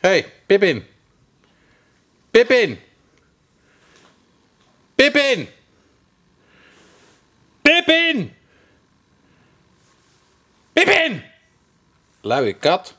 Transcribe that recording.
Hey, Pippin! Pippin! Pippin! Pippin! Pippin! Luie kat.